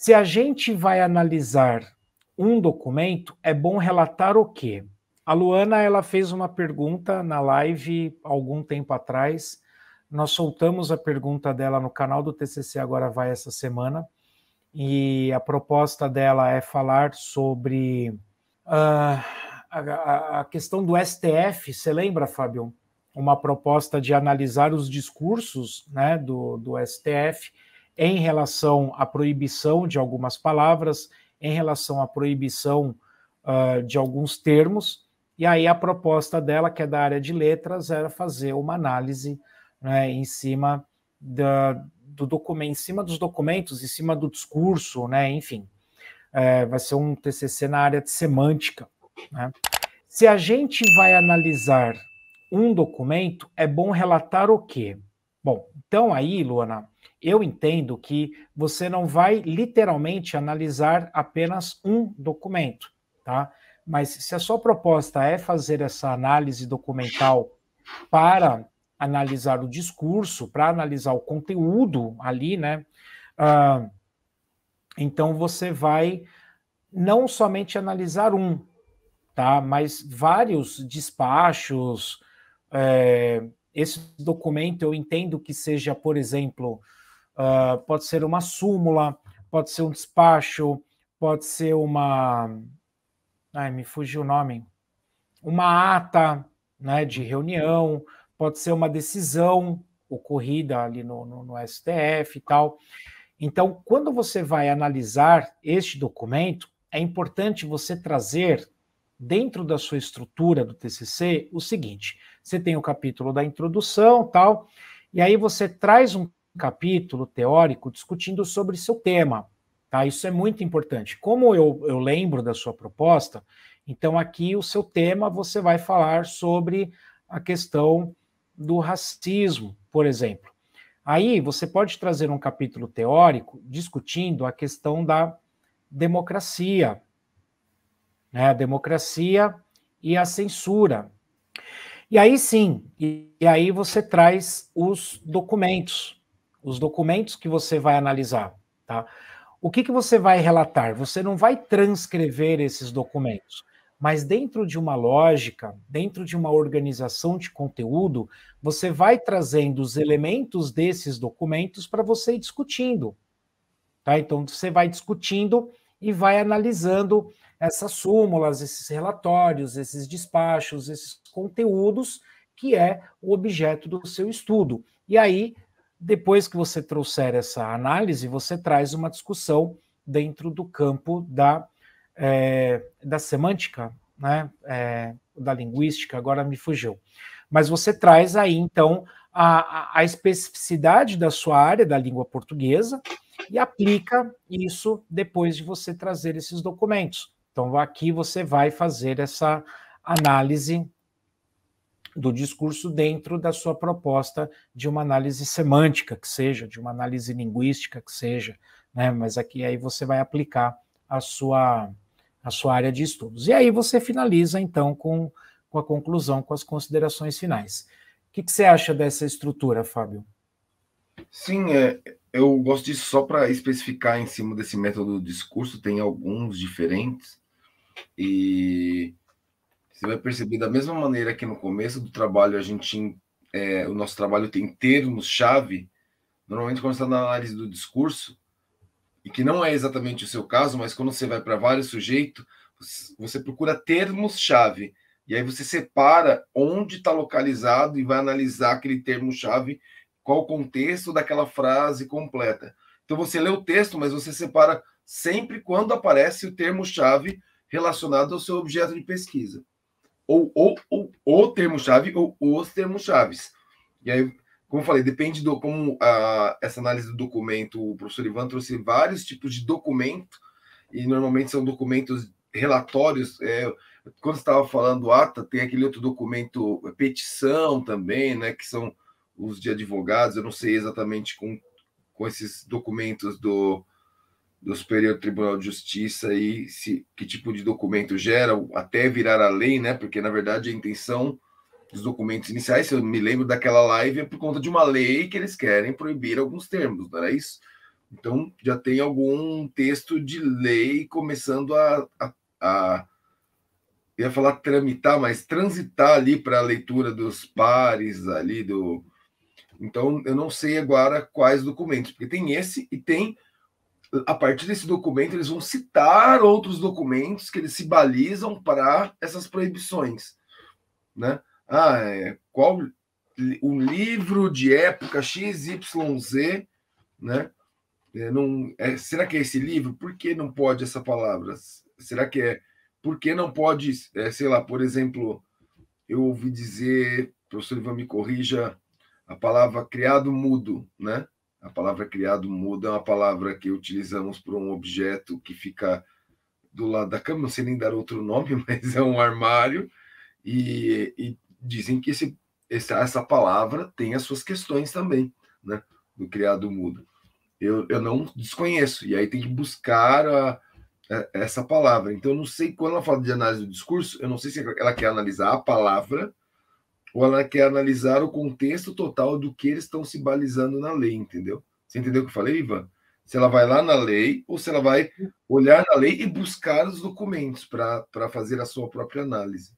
Se a gente vai analisar um documento, é bom relatar o quê? A Luana ela fez uma pergunta na live algum tempo atrás. Nós soltamos a pergunta dela no canal do TCC Agora Vai essa semana. E a proposta dela é falar sobre uh, a, a, questão do STF. Você lembra, Fábio? Uma proposta de analisar os discursos né, do, do STF em relação à proibição de algumas palavras, em relação à proibição uh, de alguns termos, e aí a proposta dela, que é da área de letras, era fazer uma análise né, em cima da, do documento, em cima dos documentos, em cima do discurso, né, enfim. É, vai ser um TCC na área de semântica. Né? Se a gente vai analisar um documento, é bom relatar o quê? Bom, então aí, Luana, eu entendo que você não vai literalmente analisar apenas um documento, tá? Mas se a sua proposta é fazer essa análise documental para analisar o discurso, para analisar o conteúdo ali, né? Uh, então você vai não somente analisar um, tá? Mas vários despachos, é, esse documento eu entendo que seja, por exemplo, uh, pode ser uma súmula, pode ser um despacho, pode ser uma. Ai, me fugiu o nome. Uma ata né, de reunião, pode ser uma decisão ocorrida ali no, no, no STF e tal. Então, quando você vai analisar este documento, é importante você trazer dentro da sua estrutura do TCC o seguinte: você tem o capítulo da introdução, tal, e aí você traz um capítulo teórico discutindo sobre seu tema, tá? Isso é muito importante. Como eu, eu lembro da sua proposta, então aqui o seu tema você vai falar sobre a questão do racismo, por exemplo. Aí você pode trazer um capítulo teórico discutindo a questão da democracia, né? a democracia e a censura. E aí sim, e, e aí você traz os documentos, os documentos que você vai analisar. Tá? O que, que você vai relatar? Você não vai transcrever esses documentos, mas dentro de uma lógica, dentro de uma organização de conteúdo, você vai trazendo os elementos desses documentos para você ir discutindo. Tá? Então, você vai discutindo e vai analisando essas súmulas, esses relatórios, esses despachos, esses conteúdos que é o objeto do seu estudo. E aí, depois que você trouxer essa análise, você traz uma discussão dentro do campo da, é, da semântica, né? É, da linguística, agora me fugiu. Mas você traz aí, então, a, a especificidade da sua área da língua portuguesa e aplica isso depois de você trazer esses documentos. Então, aqui você vai fazer essa análise do discurso dentro da sua proposta de uma análise semântica que seja, de uma análise linguística que seja, né? Mas aqui aí você vai aplicar a sua a sua área de estudos. E aí você finaliza então com, com a conclusão, com as considerações finais. O que, que você acha dessa estrutura, Fábio? Sim, é, eu gosto disso só para especificar em cima desse método do discurso, tem alguns diferentes. E você vai perceber da mesma maneira que no começo do trabalho a gente é, o nosso trabalho tem termos-chave, normalmente quando está na análise do discurso, e que não é exatamente o seu caso, mas quando você vai para vários sujeitos, você procura termos-chave. E aí você separa onde está localizado e vai analisar aquele termo-chave, qual o contexto daquela frase completa. Então você lê o texto, mas você separa sempre quando aparece o termo-chave relacionado ao seu objeto de pesquisa. Ou, ou, ou o termo-chave ou os termos-chaves. E aí, como falei, depende do como a, essa análise do documento, o professor Ivan trouxe vários tipos de documento, e normalmente são documentos relatórios. É, quando estava falando ata, ah, tá, tem aquele outro documento, é, petição também, né, que são os de advogados, eu não sei exatamente com, com esses documentos do, do Superior Tribunal de Justiça e se, que tipo de documento gera, até virar a lei, né? Porque, na verdade, a intenção dos documentos iniciais, se eu me lembro daquela live, é por conta de uma lei que eles querem proibir alguns termos, não era isso? Então, já tem algum texto de lei começando a, a, a ia falar tramitar, mas transitar ali para a leitura dos pares ali do. Então, eu não sei agora quais documentos, porque tem esse e tem a partir desse documento, eles vão citar outros documentos que eles se balizam para essas proibições. Né? Ah, é, qual um livro de época XYZ, né? É, não, é, será que é esse livro? Por que não pode essa palavra? Será que é? Por que não pode, é, sei lá, por exemplo, eu ouvi dizer, professor Ivan me corrija, a palavra criado mudo, né? A palavra criado muda é uma palavra que utilizamos para um objeto que fica do lado da cama, não sei nem dar outro nome, mas é um armário, e, e dizem que esse, essa, essa palavra tem as suas questões também, né? Do criado muda. Eu, eu não desconheço, e aí tem que buscar a, a, é, essa palavra. Então, eu não sei, quando ela fala de análise do discurso, eu não sei se ela quer analisar a palavra ou ela quer analisar o contexto total do que eles estão se balizando na lei, entendeu? Você entendeu o que eu falei, Ivan? Se ela vai lá na lei ou se ela vai olhar na lei e buscar os documentos para fazer a sua própria análise.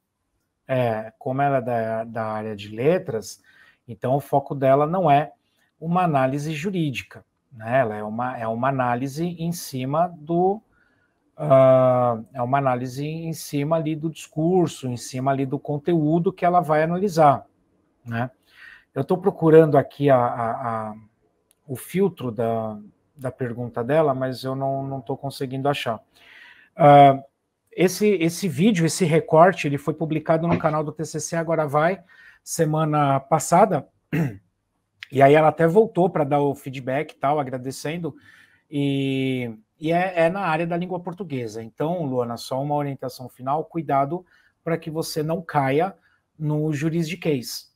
É, como ela é da, da área de letras, então o foco dela não é uma análise jurídica, né? ela é uma, é uma análise em cima do, ah, é uma análise em cima ali do discurso, em cima ali do conteúdo que ela vai analisar, né? Eu estou procurando aqui a, a, a, o filtro da, da pergunta dela, mas eu não estou conseguindo achar. Uh, esse, esse vídeo, esse recorte, ele foi publicado no canal do TCC Agora Vai, semana passada, e aí ela até voltou para dar o feedback e tal, agradecendo, e e é, é na área da língua portuguesa. Então, Luana, só uma orientação final, cuidado para que você não caia no juridiquês,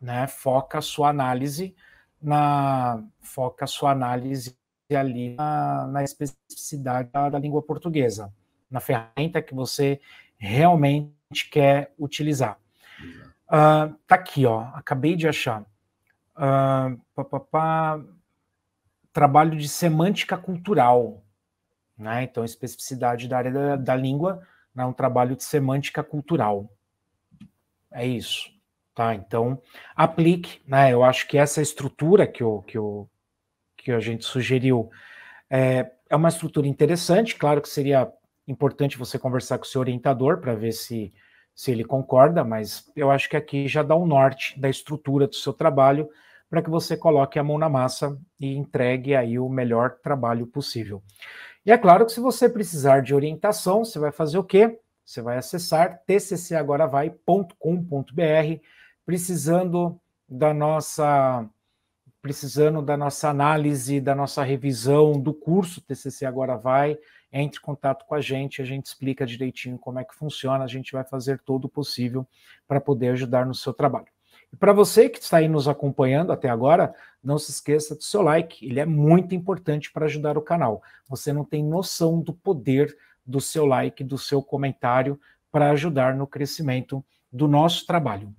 né? Foca sua análise na foca sua análise ali na, na especificidade da, da, língua portuguesa, na ferramenta que você realmente quer utilizar. Uh, tá aqui, ó, acabei de achar. Uh, pá, pá, pá, trabalho de semântica cultural. Né? Então, especificidade da área da, da língua é né? um trabalho de semântica cultural. É isso. Tá? Então, aplique. Né? Eu acho que essa estrutura que, que, que a gente sugeriu é, é uma estrutura interessante. Claro que seria importante você conversar com o seu orientador para ver se, se ele concorda, mas eu acho que aqui já dá um norte da estrutura do seu trabalho para que você coloque a mão na massa e entregue aí o melhor trabalho possível. E é claro que se você precisar de orientação, você vai fazer o quê? Você vai acessar tccagoravai.com.br, precisando da nossa precisando da nossa análise, da nossa revisão do curso TCC Agora Vai, entre em contato com a gente, a gente explica direitinho como é que funciona, a gente vai fazer todo o possível para poder ajudar no seu trabalho. Para você que está aí nos acompanhando até agora, não se esqueça do seu like, ele é muito importante para ajudar o canal. Você não tem noção do poder do seu like, do seu comentário para ajudar no crescimento do nosso trabalho.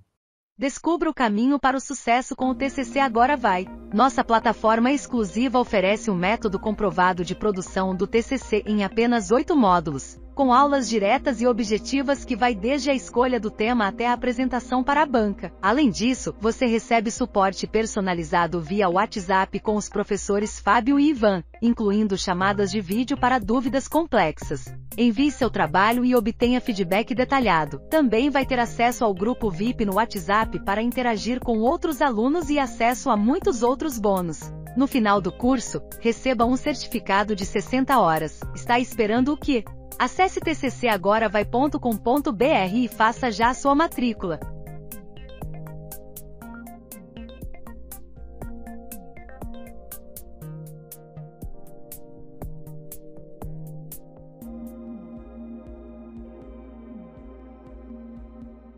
Descubra o caminho para o sucesso com o TCC Agora Vai. Nossa plataforma exclusiva oferece um método comprovado de produção do TCC em apenas oito módulos com aulas diretas e objetivas que vai desde a escolha do tema até a apresentação para a banca. Além disso, você recebe suporte personalizado via WhatsApp com os professores Fábio e Ivan, incluindo chamadas de vídeo para dúvidas complexas. Envie seu trabalho e obtenha feedback detalhado. Também vai ter acesso ao grupo VIP no WhatsApp para interagir com outros alunos e acesso a muitos outros bônus. No final do curso, receba um certificado de 60 horas. Está esperando o quê? Acesse tccagora.vai.com.br e faça já a sua matrícula.